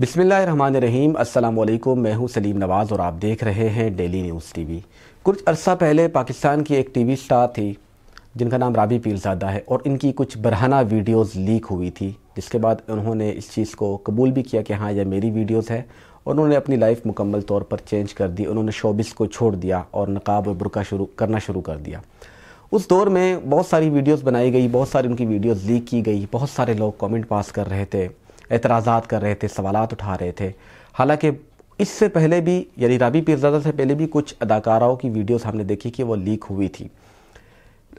बिसमीम अल्लाम मैं हूं सलीम नवाज़ और आप देख रहे हैं डेली न्यूज़ टीवी कुछ अर्सा पहले पाकिस्तान की एक टीवी स्टार थी जिनका नाम राबी पीरजादा है और इनकी कुछ बरहाना वीडियोस लीक हुई थी जिसके बाद उन्होंने इस चीज़ को कबूल भी किया कि हाँ यह मेरी वीडियोज़ है और उन्होंने अपनी लाइफ मुकम्मल तौर पर चेंज कर दी उन्होंने शोबिस को छोड़ दिया और नकाब और बुरका शुरू करना शुरू कर दिया उस दौर में बहुत सारी वीडियोस बनाई गई बहुत सारी उनकी वीडियोस लीक की गई बहुत सारे लोग कमेंट पास कर रहे थे एतराज़ा कर रहे थे सवाल उठा रहे थे हालांकि इससे पहले भी यानी राबी पीरजादा से पहले भी कुछ अदाकाराओं की वीडियोस हमने देखी कि वो लीक हुई थी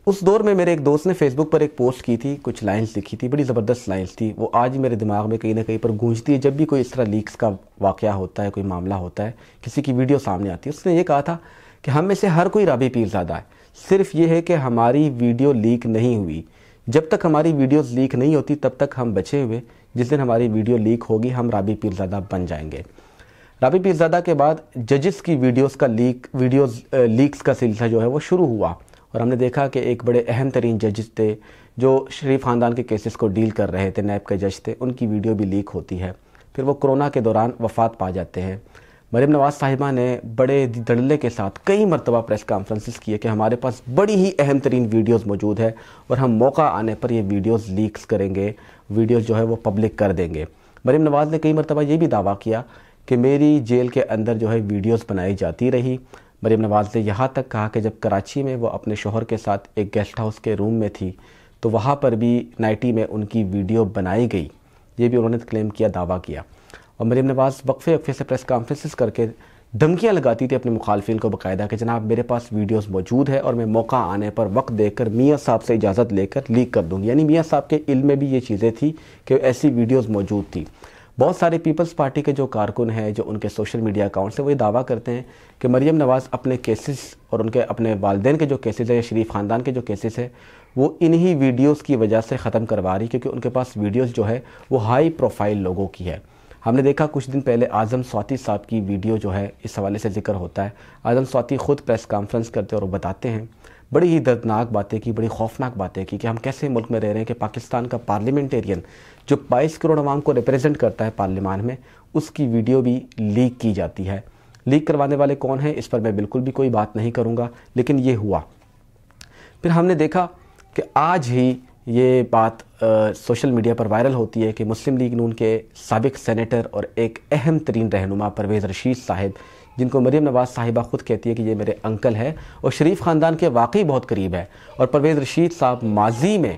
उस दौर में मेरे एक दोस्त ने फेसबुक पर एक पोस्ट की थी कुछ लाइंस लिखी थी बड़ी ज़बरदस्त लाइंस थी वो आज मेरे दिमाग में कहीं ना कहीं पर गूंजती है जब भी कोई इस तरह लीक्स का वाक़ होता है कोई मामला होता है किसी की वीडियो सामने आती है उसने ये कहा था कि हम में से हर कोई राबी पीरजादा है सिर्फ ये है कि हमारी वीडियो लीक नहीं हुई जब तक हमारी वीडियोस लीक नहीं होती तब तक हम बचे हुए जिस दिन हमारी वीडियो लीक होगी हम राबी पीरजादा बन जाएंगे राबी पीरजादा के बाद जजेस की वीडियोस का लीक वीडियोस लीक्स का सिलसिला जो है वो शुरू हुआ और हमने देखा कि एक बड़े अहम तरीन जजेस थे जो शरीफ ख़ानदान के केसेस को डील कर रहे थे नैब के जज थे उनकी वीडियो भी लीक होती है फिर वो कोरोना के दौरान वफात पा जाते हैं मरीम नवाज़ साहिबा ने बड़े धड़ल्ले के साथ कई मरतबा प्रेस कॉन्फ्रेंसिस किए कि हमारे पास बड़ी ही अहम तरीन वीडियोस मौजूद है और हम मौका आने पर ये वीडियोस लीक्स करेंगे वीडियोस जो है वो पब्लिक कर देंगे मरीम नवाज़ ने कई मरतबा ये भी दावा किया कि मेरी जेल के अंदर जो है वीडियोस बनाई जाती रही मरीम नवाज़ ने यहाँ तक कहा कि जब कराची में वो अपने शोहर के साथ एक गेस्ट हाउस के रूम में थी तो वहाँ पर भी नाइटी में उनकी वीडियो बनाई गई ये भी उन्होंने क्लेम किया दावा किया और मरीम नवाज़ वक्फे वक्फे से प्रेस कॉन्फ्रेंस करके धमकियाँ लगाती थी अपने मुखालफिन को बाकायदा कि जनाब मेरे पास वीडियोस मौजूद है और मैं मौका आने पर वक्त देकर मियाँ साहब से इजाज़त लेकर लीक कर दूँगी यानी मियाँ साहब के इल में भी ये चीज़ें थी कि ऐसी वीडियोस मौजूद थी बहुत सारे पीपल्स पार्टी के जो कारकुन हैं जो उनके सोशल मीडिया अकाउंट्स हैं वो ये दावा करते हैं कि मरीम नवाज़ अपने केसेस और उनके अपने वालदेन के जो केसेस हैं या शरीफ ख़ानदान के जो केसेस हैं वो इन्हीं वीडियोस की वजह से ख़त्म करवा रही क्योंकि उनके पास वीडियोस जो है वो हाई प्रोफाइल लोगों की है हमने देखा कुछ दिन पहले आज़म स्वाति साहब की वीडियो जो है इस हवाले से जिक्र होता है आज़म स्वाति खुद प्रेस कॉन्फ्रेंस करते हैं और बताते हैं बड़ी ही दर्दनाक बातें की बड़ी खौफनाक बातें की कि हम कैसे मुल्क में रह रहे हैं कि पाकिस्तान का पार्लियामेंटेरियन जो बाईस करोड़ आवाम को रिप्रेजेंट करता है पार्लियामान में उसकी वीडियो भी लीक की जाती है लीक करवाने वाले कौन हैं इस पर मैं बिल्कुल भी कोई बात नहीं करूँगा लेकिन ये हुआ फिर हमने देखा कि आज ही ये बात सोशल मीडिया पर वायरल होती है कि मुस्लिम लीग नून के सबक सेनेटर और एक अहम तरीन रहनुमा परवेज़ रशीद साहब जिनको मरीम नवाज़ साहिबा ख़ुद कहती है कि ये मेरे अंकल हैं और शरीफ ख़ानदान के वाकई बहुत करीब है और परवेज़ रशीद साहब माजी में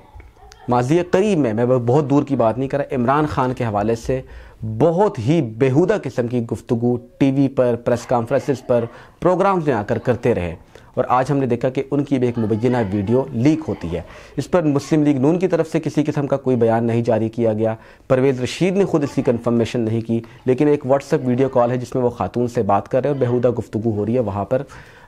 माजी करीब में मैं बहुत दूर की बात नहीं कर रहा इमरान खान के हवाले से बहुत ही बेहुदा किस्म की गुफ्तु टी वी पर प्रेस कॉन्फ्रेंस पर प्रोग्राम्स में आकर करते रहे और आज हमने देखा कि उनकी भी एक मुबैना वीडियो लीक होती है इस पर मुस्लिम लीग नून की तरफ से किसी किस्म का कोई बयान नहीं जारी किया गया परवेज़ रशीद ने खुद इसकी कन्फर्मेशन नहीं की लेकिन एक व्हाट्सअप वीडियो कॉल है जिसमें वो खातून से बात कर रहे हैं और बेहुदा गुफ्तु हो रही है वहाँ पर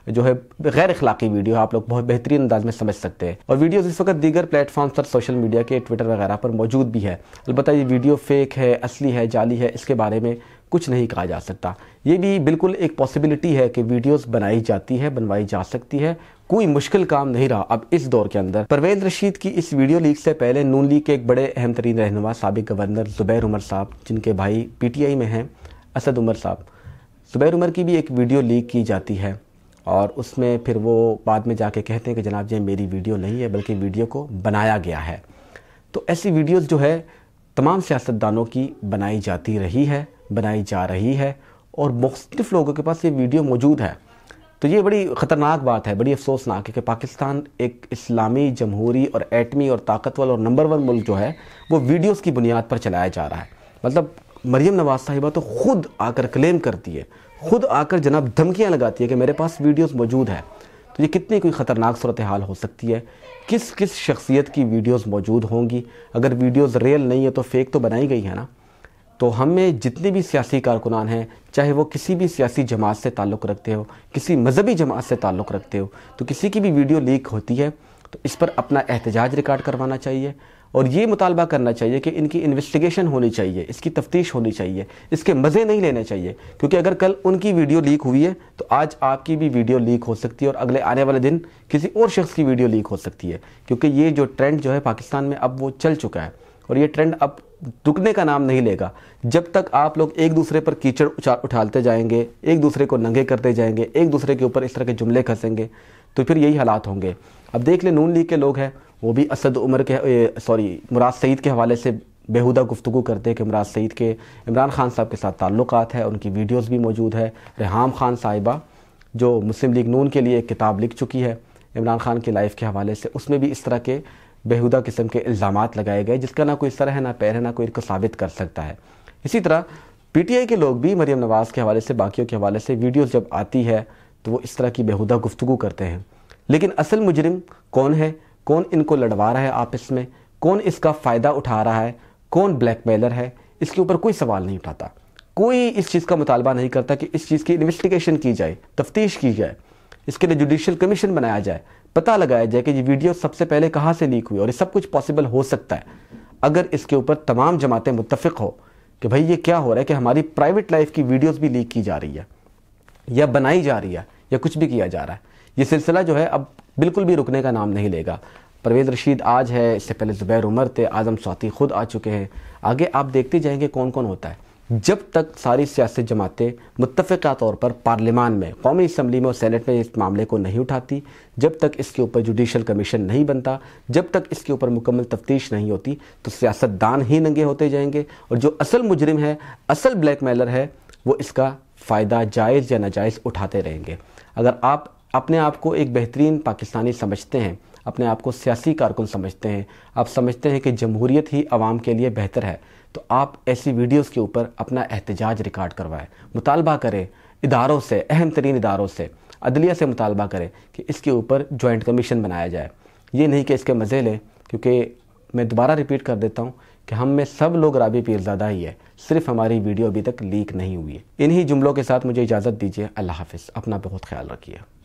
जो है गैर अखलाकी वीडियो आप लोग बहुत बेहतरीन अंदाज में समझ सकते हैं और वीडियोज़ इस वक्त दीगर प्लेटफॉर्म्स पर सोशल मीडिया के ट्विटर वगैरह पर मौजूद भी है अलबत्त ये वीडियो फेक है असली है जाली है इसके बारे में कुछ नहीं कहा जा सकता ये भी बिल्कुल एक पॉसिबिलिटी है कि वीडियोस बनाई जाती है बनवाई जा सकती है कोई मुश्किल काम नहीं रहा अब इस दौर के अंदर परवेज रशीद की इस वीडियो लीक से पहले नून लीग के एक बड़े अहम तरीन रहनुमा सबक गवर्नर ज़ुबैर उमर साहब जिनके भाई पीटीआई में हैं असद उमर साहब ज़ुबैर उमर की भी एक वीडियो लीक की जाती है और उसमें फिर वो बाद में जाके कहते हैं कि जनाब जी मेरी वीडियो नहीं है बल्कि वीडियो को बनाया गया है तो ऐसी वीडियोस जो है तमाम सियासतदानों की बनाई जाती रही है बनाई जा रही है और मुख्तफ लोगों के पास ये वीडियो मौजूद है तो ये बड़ी ख़तरनाक बात है बड़ी अफसोसनाक है कि पाकिस्तान एक इस्लामी जमहूरी और एटमी और ताकतवर और नंबर वन मुल्क जो है वो वीडियोज़ की बुनियाद पर चलाया जा रहा है मतलब मरीम नवाज साहिबा तो खुद आकर क्लेम करती है खुद आकर जनाब धमकियाँ लगाती है कि मेरे पास वीडियोज़ मौजूद है तो ये कितनी कोई ख़तरनाक सूरत हाल हो सकती है किस किस शख्सियत की वीडियोस मौजूद होंगी अगर वीडियोस रियल नहीं है तो फेक तो बनाई गई है ना तो हमें जितने भी सियासी कारकुनान हैं चाहे वो किसी भी सियासी जमात से ताल्लुक़ रखते हो किसी मजहबी जमात से ताल्लुक़ रखते हो तो किसी की भी वीडियो लीक होती है तो इस पर अपना एहतजाज रिकॉर्ड करवाना चाहिए और ये मुतालबा करना चाहिए कि इनकी इन्वेस्टिगेशन होनी चाहिए इसकी तफ्तीश होनी चाहिए इसके मज़े नहीं लेने चाहिए क्योंकि अगर कल उनकी वीडियो लीक हुई है तो आज आपकी भी वीडियो लीक हो सकती है और अगले आने वाले दिन किसी और शख्स की वीडियो लीक हो सकती है क्योंकि ये जो ट्रेंड जो है पाकिस्तान में अब वो चल चुका है और ये ट्रेंड अब रुकने का नाम नहीं लेगा जब तक आप लोग एक दूसरे पर कीचड़ उठालते जाएंगे एक दूसरे को नंगे करते जाएंगे एक दूसरे के ऊपर इस तरह के जुमले खसेंगे तो फिर यही हालात होंगे अब देख ले नून लीग के लोग हैं वो भी असद उमर के सॉरी मुराद सईद के हवाले से बेहुदा गुफ्तु करते हैं कि मुराद सईद के इमरान खान साहब के साथ ताल्लुक़ है उनकी वीडियोज़ भी मौजूद है रेहाम खान साहिबा जो मुस्लिम लीग नून के लिए एक किताब लिख चुकी है इमरान खान की लाइफ के हवाले से उसमें भी इस तरह के बेहुदा किस्म के इल्ज़ाम लगाए गए जिसका ना कोई सर है ना पैर है ना कोई इनको साबित कर सकता है इसी तरह पी के लोग भी मरीम नवाज़ के हवाले से बाकियों के हवाले से वीडियोज़ जब आती है तो वो इस तरह की बेहुदा गुफ्तु करते हैं लेकिन असल मुजरम कौन है कौन इनको लड़वा रहा है आपस में कौन इसका फ़ायदा उठा रहा है कौन ब्लैकमेलर है इसके ऊपर कोई सवाल नहीं उठाता कोई इस चीज़ का मुतालबा नहीं करता कि इस चीज़ की इन्वेस्टिगेशन की जाए तफ्तीश की जाए इसके लिए जुडिशल कमीशन बनाया जाए पता लगाया जाए कि ये वीडियो सबसे पहले कहाँ से लीक हुई और ये सब कुछ पॉसिबल हो सकता है अगर इसके ऊपर तमाम जमातें मुतफ़ हो कि भाई ये क्या हो रहा है कि हमारी प्राइवेट लाइफ की वीडियोज भी लीक की जा रही है या बनाई जा रही है या कुछ भी किया जा रहा है ये सिलसिला जो है अब बिल्कुल भी रुकने का नाम नहीं लेगा परवेज़ रशीद आज है इससे पहले ज़ुबैर उमर थे आज़म स्वाति खुद आ चुके हैं आगे आप देखते जाएंगे कौन कौन होता है जब तक सारी सियासी जमातें मुतफ़ा तौर पर पार्लियामान में कौमी इसम्बली में और सैनट में इस मामले को नहीं उठाती जब तक इसके ऊपर जुडिशल कमीशन नहीं बनता जब तक इसके ऊपर मुकम्मल तफ्तीश नहीं होती तो सियासतदान ही नंगे होते जाएंगे और जो असल मुजरिम है असल ब्लैक मेलर है वो इसका फ़ायदा जायज़ या नाजायज़ उठाते रहेंगे अगर आप अपने आप को एक बेहतरीन पाकिस्तानी समझते हैं अपने आप को सियासी कारकुन समझते हैं आप समझते हैं कि जमहूरीत ही आवाम के लिए बेहतर है तो आप ऐसी वीडियोज़ के ऊपर अपना एहतजाज रिकॉर्ड करवाएं मुतालबा करें इदारों से अहम तरीन इदारों से अदलिया से मुतालबा करें कि इसके ऊपर जॉइंट कमीशन बनाया जाए ये नहीं कि इसके मज़े लें क्योंकि मैं दोबारा रिपीट कर देता हूँ कि हम में सब लोग राबी पीरजादा ही है सिर्फ हमारी वीडियो अभी तक लीक नहीं हुई है इन्हीं जुमलों के साथ मुझे इजाज़त दीजिए अल्लाह हाफिज़ अपना बहुत ख्याल रखिए